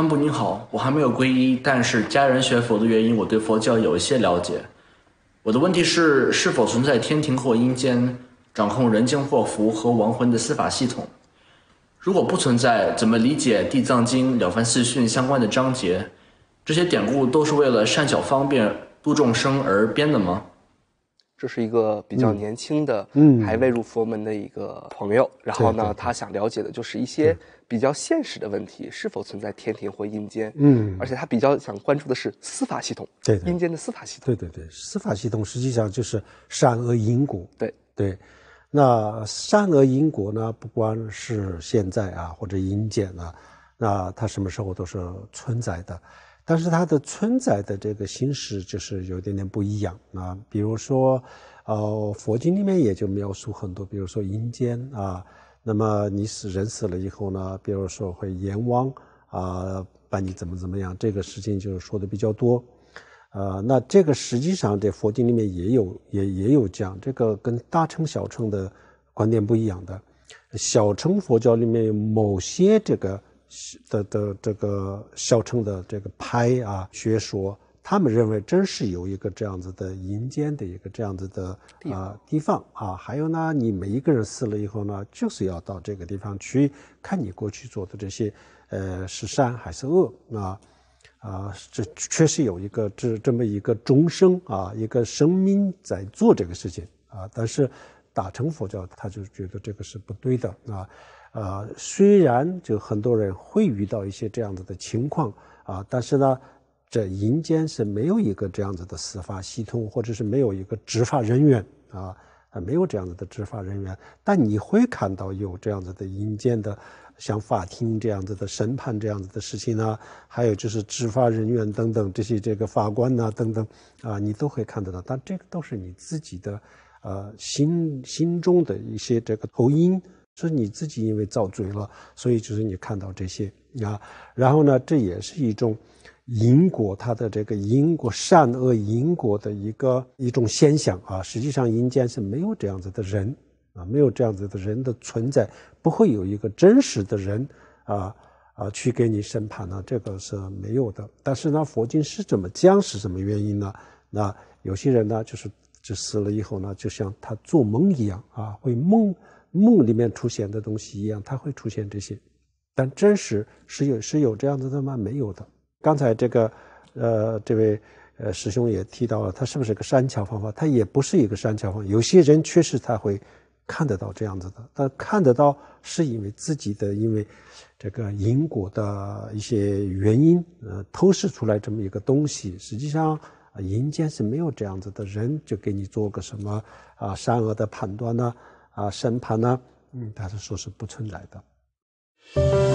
三布您好，我还没有皈依，但是家人学佛的原因，我对佛教有一些了解。我的问题是，是否存在天庭或阴间掌控人间祸福和亡魂的司法系统？如果不存在，怎么理解《地藏经》《了凡四训》相关的章节？这些典故都是为了善巧方便度众生而编的吗？这是一个比较年轻的，嗯，还未入佛门的一个朋友。然后呢，他想了解的就是一些比较现实的问题，是否存在天庭或阴间？嗯，而且他比较想关注的是司法系统，对，阴间的司法系统。对对对，司法系统实际上就是善恶因果。对对，那善恶因果呢，不光是现在啊，或者阴间呢，那它什么时候都是存在的。但是它的存在的这个形式就是有点点不一样啊，比如说，呃，佛经里面也就描述很多，比如说阴间啊，那么你死人死了以后呢，比如说会阎王啊，把你怎么怎么样，这个事情就是说的比较多，呃，那这个实际上在佛经里面也有，也也有讲，这个跟大乘小乘的观点不一样的，小乘佛教里面有某些这个。的的这个小乘的这个派啊，学说，他们认为真是有一个这样子的阴间的一个这样子的啊地方啊。还有呢，你每一个人死了以后呢，就是要到这个地方去看你过去做的这些，呃，是善还是恶啊？啊，这确实有一个这这么一个众生啊，一个生命在做这个事情啊。但是大乘佛教，他就觉得这个是不对的啊。呃，虽然就很多人会遇到一些这样子的情况啊，但是呢，这阴间是没有一个这样子的司法系统，或者是没有一个执法人员啊，没有这样子的执法人员。但你会看到有这样子的阴间的像法庭这样子的审判这样子的事情呢，还有就是执法人员等等这些这个法官呐等等啊，你都会看得到。但这个都是你自己的呃心心中的一些这个投影。是你自己因为造罪了，所以就是你看到这些啊。然后呢，这也是一种因果，它的这个因果善恶因果的一个一种现象啊。实际上，阴间是没有这样子的人啊，没有这样子的人的存在，不会有一个真实的人啊啊去给你审判呢？这个是没有的。但是呢，佛经是怎么讲？是什么原因呢？那有些人呢，就是就死了以后呢，就像他做梦一样啊，会梦。梦里面出现的东西一样，它会出现这些，但真实是有是有这样子的吗？没有的。刚才这个，呃，这位呃师兄也提到了，他是不是个山桥方法？他也不是一个山桥方法。有些人确实他会看得到这样子的，但看得到是因为自己的因为这个因果的一些原因，呃，透视出来这么一个东西。实际上，啊，人间是没有这样子的人，就给你做个什么啊善恶的判断呢？啊，审判呢？嗯，他是说，是不存在的。